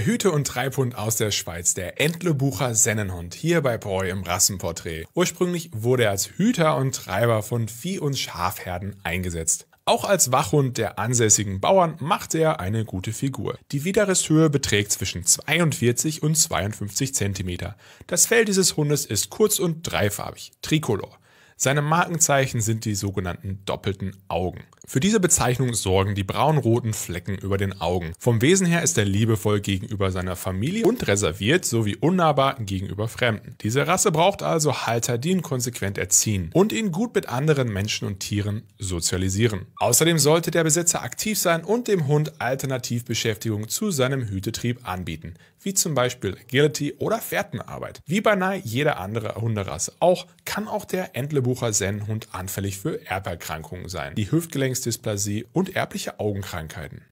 Hüte und Treibhund aus der Schweiz, der Entlebucher Sennenhund, hier bei Breu im Rassenporträt. Ursprünglich wurde er als Hüter und Treiber von Vieh- und Schafherden eingesetzt. Auch als Wachhund der ansässigen Bauern machte er eine gute Figur. Die Widerrisshöhe beträgt zwischen 42 und 52 cm. Das Fell dieses Hundes ist kurz und dreifarbig, Tricolor. Seine Markenzeichen sind die sogenannten doppelten Augen. Für diese Bezeichnung sorgen die braun-roten Flecken über den Augen. Vom Wesen her ist er liebevoll gegenüber seiner Familie und reserviert sowie unnahbar gegenüber Fremden. Diese Rasse braucht also Halter, die ihn konsequent erziehen und ihn gut mit anderen Menschen und Tieren sozialisieren. Außerdem sollte der Besitzer aktiv sein und dem Hund Alternativbeschäftigung zu seinem Hütetrieb anbieten, wie zum Beispiel Agility oder Fährtenarbeit. Wie beinahe jeder andere Hunderasse auch, kann auch der Entle Bilderbucher Sennhund anfällig für Erberkrankungen sein, die Hüftgelenksdysplasie und erbliche Augenkrankheiten.